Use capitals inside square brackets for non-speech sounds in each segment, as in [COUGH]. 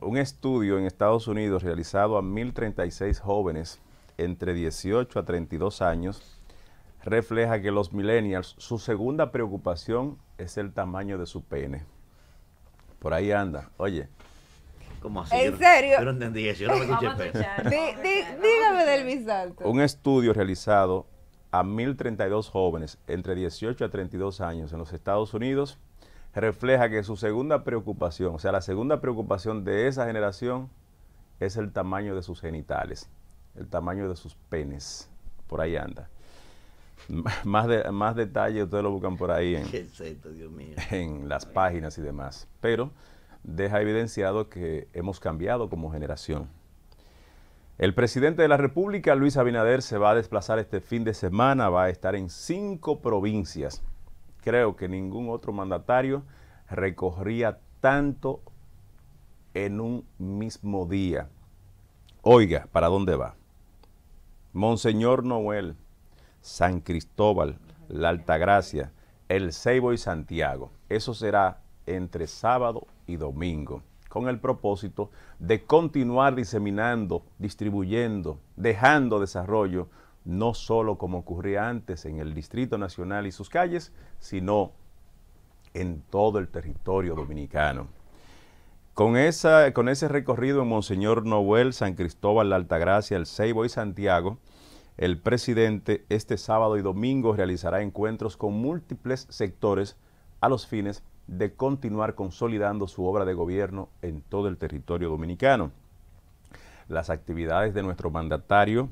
Un estudio en Estados Unidos realizado a 1.036 jóvenes entre 18 a 32 años refleja que los millennials, su segunda preocupación es el tamaño de su pene. Por ahí anda. Oye, ¿Cómo así? ¿En serio? Yo no entendí yo no escuché. Pues. dígame del bisalto. Un estudio realizado a 1.032 jóvenes entre 18 a 32 años en los Estados Unidos refleja que su segunda preocupación, o sea, la segunda preocupación de esa generación es el tamaño de sus genitales, el tamaño de sus penes. Por ahí anda. [LAUGHS] Más, de, más detalles ustedes lo buscan por ahí [LAUGHS] en las páginas y demás. Pero deja evidenciado que hemos cambiado como generación. El presidente de la República, Luis Abinader, se va a desplazar este fin de semana, va a estar en cinco provincias creo que ningún otro mandatario recorría tanto en un mismo día. Oiga, ¿para dónde va? Monseñor Noel, San Cristóbal, La Altagracia, El Ceibo y Santiago. Eso será entre sábado y domingo, con el propósito de continuar diseminando, distribuyendo, dejando desarrollo no solo como ocurría antes en el Distrito Nacional y sus calles, sino en todo el territorio dominicano. Con, esa, con ese recorrido en Monseñor Noel, San Cristóbal, La Altagracia, El Ceibo y Santiago, el presidente este sábado y domingo realizará encuentros con múltiples sectores a los fines de continuar consolidando su obra de gobierno en todo el territorio dominicano. Las actividades de nuestro mandatario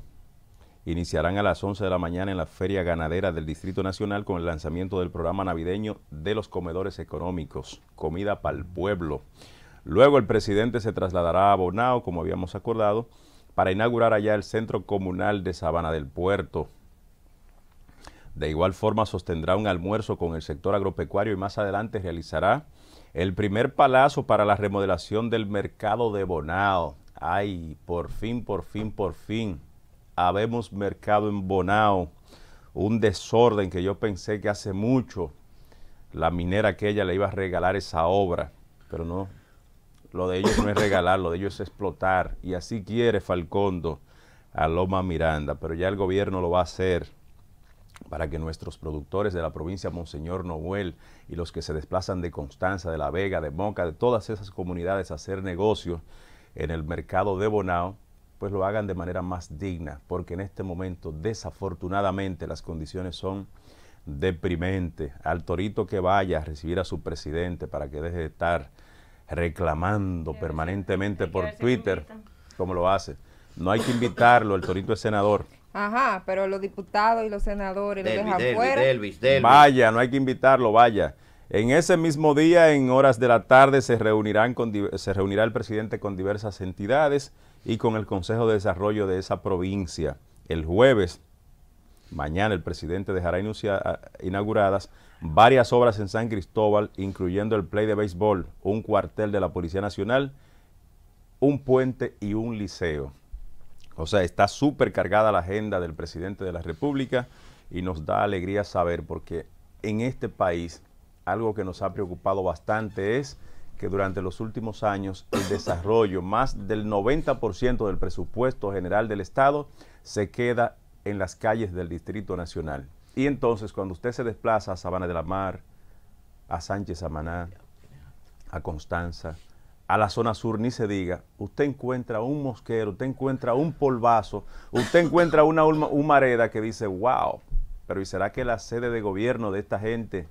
iniciarán a las 11 de la mañana en la Feria Ganadera del Distrito Nacional con el lanzamiento del programa navideño de los comedores económicos, Comida para el Pueblo. Luego el presidente se trasladará a Bonao, como habíamos acordado, para inaugurar allá el Centro Comunal de Sabana del Puerto. De igual forma sostendrá un almuerzo con el sector agropecuario y más adelante realizará el primer palazo para la remodelación del mercado de Bonao. Ay, por fin, por fin, por fin habemos mercado en Bonao, un desorden que yo pensé que hace mucho la minera aquella le iba a regalar esa obra, pero no, lo de ellos no es regalar, lo de ellos es explotar, y así quiere Falcondo a Loma Miranda, pero ya el gobierno lo va a hacer para que nuestros productores de la provincia Monseñor Noel y los que se desplazan de Constanza, de La Vega, de Moca, de todas esas comunidades a hacer negocios en el mercado de Bonao, pues lo hagan de manera más digna, porque en este momento desafortunadamente las condiciones son deprimentes. Al torito que vaya a recibir a su presidente para que deje de estar reclamando permanentemente por Twitter, como lo hace. No hay que invitarlo, el torito es senador. Ajá, pero los diputados y los senadores dejan vaya, no hay que invitarlo, vaya. En ese mismo día, en horas de la tarde, se, reunirán con, se reunirá el presidente con diversas entidades y con el Consejo de Desarrollo de esa provincia. El jueves, mañana, el presidente dejará inauguradas varias obras en San Cristóbal, incluyendo el play de béisbol, un cuartel de la Policía Nacional, un puente y un liceo. O sea, está súper cargada la agenda del presidente de la República y nos da alegría saber porque en este país algo que nos ha preocupado bastante es que durante los últimos años el desarrollo, más del 90% del presupuesto general del Estado, se queda en las calles del Distrito Nacional. Y entonces cuando usted se desplaza a Sabana de la Mar, a Sánchez Samaná, a Constanza, a la zona sur, ni se diga, usted encuentra un mosquero, usted encuentra un polvazo, usted encuentra una humareda que dice, wow, pero ¿y será que la sede de gobierno de esta gente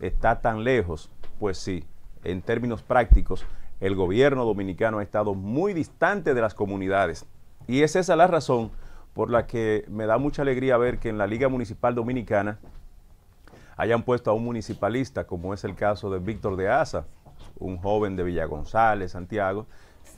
está tan lejos? Pues sí, en términos prácticos, el gobierno dominicano ha estado muy distante de las comunidades. Y es esa la razón por la que me da mucha alegría ver que en la Liga Municipal Dominicana hayan puesto a un municipalista, como es el caso de Víctor de Asa, un joven de Villa González, Santiago,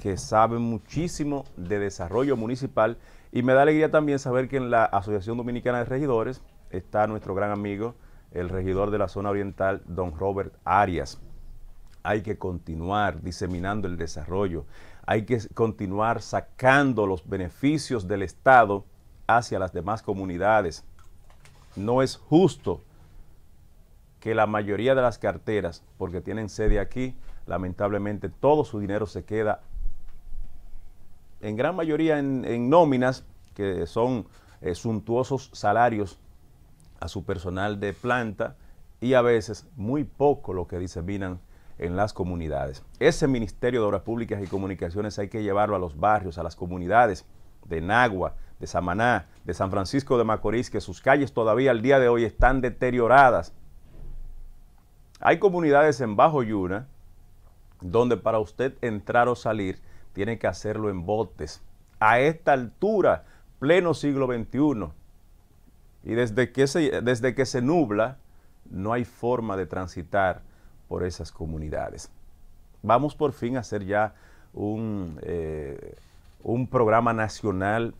que sabe muchísimo de desarrollo municipal. Y me da alegría también saber que en la Asociación Dominicana de Regidores está nuestro gran amigo el regidor de la zona oriental, don Robert Arias. Hay que continuar diseminando el desarrollo, hay que continuar sacando los beneficios del Estado hacia las demás comunidades. No es justo que la mayoría de las carteras, porque tienen sede aquí, lamentablemente todo su dinero se queda en gran mayoría en, nóminas, que son eh, suntuosos salarios a su personal de planta y a veces muy poco lo que diseminan en las comunidades. Ese Ministerio de Obras Públicas y Comunicaciones hay que llevarlo a los barrios, a las comunidades de Nagua, de Samaná, de San Francisco de Macorís, que sus calles todavía al día de hoy están deterioradas. Hay comunidades en Bajo Yuna donde para usted entrar o salir tiene que hacerlo en botes. A esta altura, pleno siglo XXI, y desde que se, desde que se nubla, no hay forma de transitar por esas comunidades. Vamos por fin a hacer ya un, eh, un programa nacional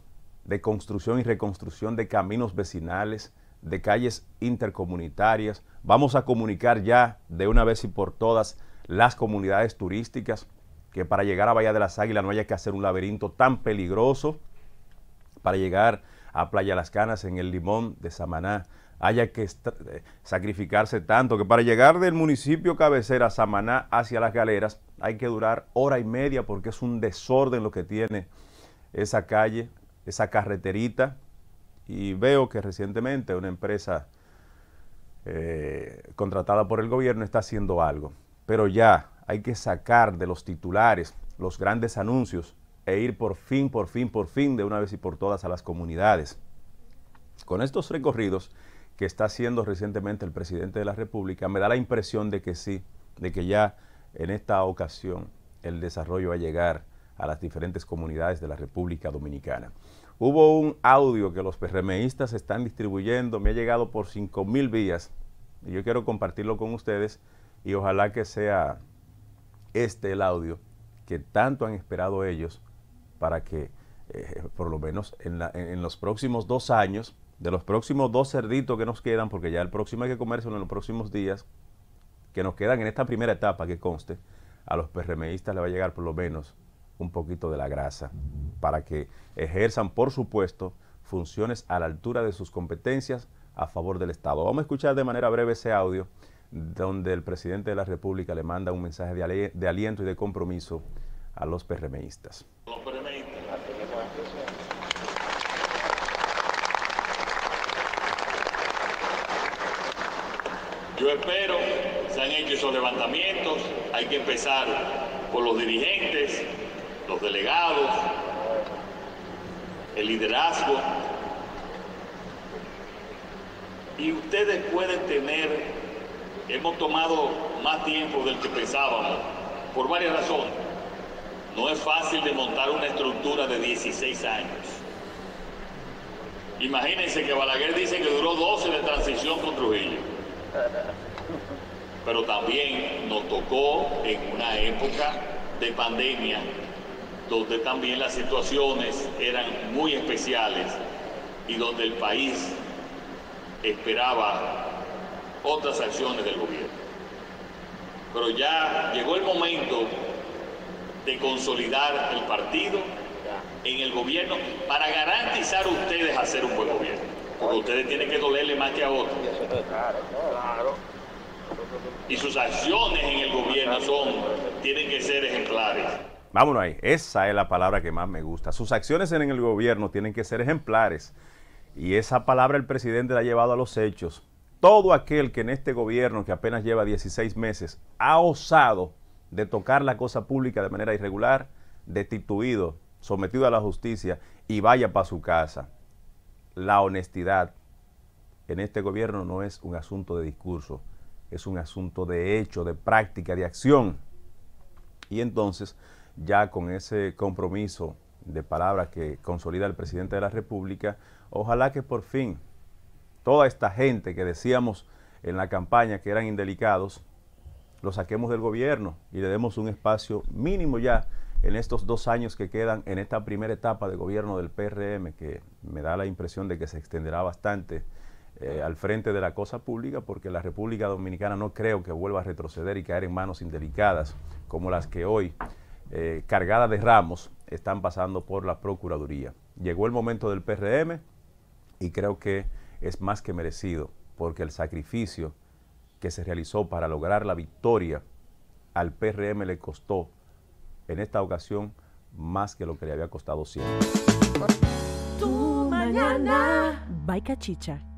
de construcción y reconstrucción de caminos vecinales, de calles intercomunitarias. Vamos a comunicar ya de una vez y por todas las comunidades turísticas, que para llegar a Bahía de las Águilas no haya que hacer un laberinto tan peligroso para llegar a Playa Las Canas, en el Limón de Samaná, haya que eh, sacrificarse tanto que para llegar del municipio cabecera Samaná hacia las galeras hay que durar hora y media porque es un desorden lo que tiene esa calle, esa carreterita. Y veo que recientemente una empresa eh, contratada por el gobierno está haciendo algo. Pero ya hay que sacar de los titulares los grandes anuncios e ir por fin, por fin, por fin, de una vez y por todas a las comunidades. Con estos recorridos que está haciendo recientemente el presidente de la República, me da la impresión de que sí, de que ya en esta ocasión el desarrollo va a llegar a las diferentes comunidades de la República Dominicana. Hubo un audio que los PRMistas están distribuyendo, me ha llegado por 5.000 vías y yo quiero compartirlo con ustedes y ojalá que sea este el audio que tanto han esperado ellos para que eh, por lo menos en, los próximos dos años, de los próximos dos cerditos que nos quedan, porque ya el próximo hay que comerse en los próximos días, que nos quedan en esta primera etapa que conste, a los PRMistas le va a llegar por lo menos un poquito de la grasa, para que ejerzan, por supuesto, funciones a la altura de sus competencias a favor del Estado. Vamos a escuchar de manera breve ese audio donde el presidente de la República le manda un mensaje de, aliento y de compromiso a los PRMistas. Yo espero, se han hecho esos levantamientos, hay que empezar por los dirigentes, los delegados, el liderazgo. Y ustedes pueden tener, hemos tomado más tiempo del que pensábamos, por varias razones. No es fácil de montar una estructura de 16 años. Imagínense que Balaguer dice que duró 12 de transición con Trujillo. [LAUGHS] Pero también nos tocó en una época de pandemia, donde también las situaciones eran muy especiales y donde el país esperaba otras acciones del gobierno. Pero ya llegó el momento de consolidar el partido en el gobierno para garantizar ustedes hacer un buen gobierno ustedes tienen que dolerle más que a otros. Y sus acciones en el gobierno son, tienen que ser ejemplares. Vámonos ahí, esa es la palabra que más me gusta. Sus acciones en el gobierno tienen que ser ejemplares. Y esa palabra el presidente la ha llevado a los hechos. Todo aquel que en este gobierno, que apenas lleva 16 meses, ha osado de tocar la cosa pública de manera irregular, destituido, sometido a la justicia y vaya para su casa la honestidad en este gobierno no es un asunto de discurso, es un asunto de hecho, de práctica, de acción. Y entonces, ya con ese compromiso de palabras que consolida el presidente de la República, ojalá que por fin toda esta gente que decíamos en la campaña que eran indelicados, lo saquemos del gobierno y le demos un espacio mínimo ya en estos dos años que quedan en esta primera etapa de gobierno del PRM, que me da la impresión de que se extenderá bastante eh, al frente de la cosa pública, porque la República Dominicana no creo que vuelva a retroceder y caer en manos indelicadas como las que hoy, eh, cargadas de ramos, están pasando por la Procuraduría. Llegó el momento del PRM y creo que es más que merecido, porque el sacrificio que se realizó para lograr la victoria al PRM le costó en esta ocasión más que lo que le había costado siempre. Tu mañana. Chicha.